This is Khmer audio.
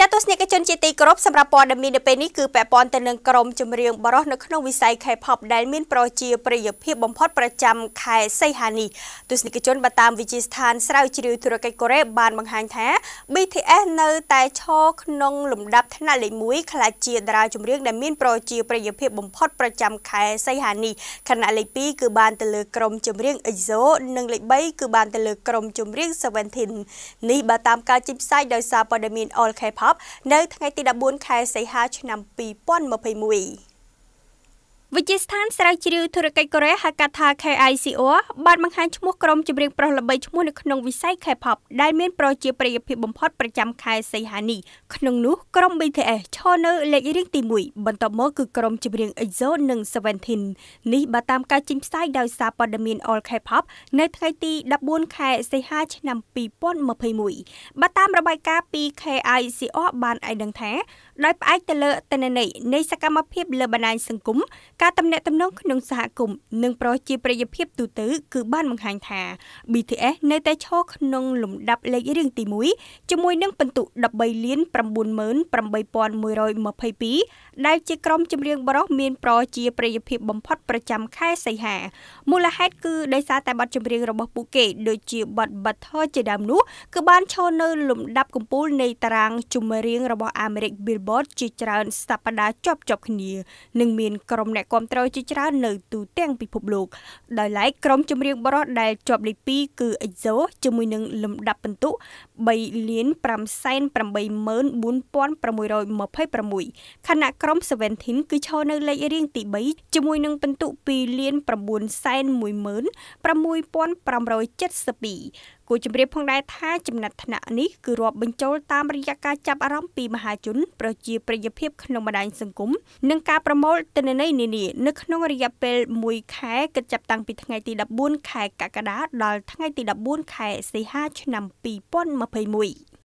ចាទស្សនិកជនជាទីគោរពសម្រាប់ព័ត៌មាននៅពេលនេះគឺពាក់ព័ន្ធទៅនឹងក្រុមចម្រៀងបរោះនៅក្នុងវិស័យ K-pop ដែលមានប្រជាប្រិយភាពបំផុតប្រចាំខែសីហានេះទស្សនិកជនបើតាមវិទ្យាស្ថានស្រាវជ្រាវធុរកិច្ចកូរ៉េបានបង្ហាញថា BTS នៅតែឈរក្នុងលំដាប់ថ្នាក់លេខ1ខ្លាចជាតារាចម្រៀងដែលមានប្រជាប្រិយភាពបំផុតប្រចាំខែសីហានេះខណៈលេខ2គឺបានទៅលើក្រុមចម្រៀង EXO និងលេខ3គឺបានទៅលើក្រុមចម្រៀង17នេះបើតាមការចេញផ្សាយដោយសារព័ត៌មាន All K-pop Hub នៅថ្ងៃទី14ខែសីហាឆ្នាំ2021វិទ្យាស្ថានស្រាវជ្រាវធុរកិច្ចកូរ៉េហៅកាត់ថា KICR បានបង្ហាញឈ្មោះក្រុមចម្រៀងប្រុសល្បីឈ្មោះនៅក្នុងវិស័យ K-pop ដែលមានប្រជាប្រិយភាពបំផុតប្រចាំខែសីហានេះក្នុងនោះក្រុម BTS ឈរនៅលេខរៀងទី1បន្ទាប់មកគឺក្រុមចម្រៀង EXO និង17នេះបើតាមការចេញផ្សាយដោយសារព័ត៌មាន All K-pop នៅថ្ងៃទី14ខែសីហាឆ្នាំ2021បើតាមរបាយការណ៍ពី KICR បានឲ្យដឹងថាដោយផ្អែកទៅលើតនន័យនៃសកម្មភាពលើបណ្ដាញសង្គមការតំណែងតំណងក្នុងសហគមន៍និងប្រជាប្រិយភាពទូទៅគឺបានបង្ហាញថា BTS នៅតែឈរក្នុងលំដាប់លេខរៀងទី1ជាមួយនឹងពិន្ទុ13លាន98122ដែលជាក្រុមចម្រៀងបរោះមានប្រជាប្រិយភាពបំផុតប្រចាំខែសីហាមូលហេតុគឺដោយសារតែបទចម្រៀងរបស់ពួកគេដូចជាបទ Butter ជាដើមនោះគឺបានឈរនៅលំដាប់កំពូលនៃតារាងចម្រៀងរបស់អាមេរិក Billboard បតជាច្រើនស្ថាបនាជាប់ជាប់គ្នានិងមានក្រុមអ្នកគ្រប់គ្រងជាច្រើននៅទូទាំងពិភពលោកដោយឡែកក្រុមចម្រៀងបរោះដែលជាប់លេខ2គឺ EXO ជាមួយនឹងលំដាប់ពិន្ទុ3លាន584,626ខណៈក្រុម17គឺឈរនៅលេខរៀងទី3ជាមួយនឹងពិន្ទុ2លាន9,11672គួរជំរាបផងដែរថាចំណាត់ថ្នាក់នេះគឺរាប់បញ្ចូលតាមរយៈការចាប់អារម្មណ៍ពីមហាជនប្រជាប្រិយភាពក្នុងបណ្ដាញសង្គមនិងការប្រមូលទិន្នន័យនានានៅក្នុងរយៈពេល1ខែគិតចាប់តាំងពីថ្ងៃទី14ខែកក្កដាដល់ថ្ងៃទី14ខែសីហាឆ្នាំ2021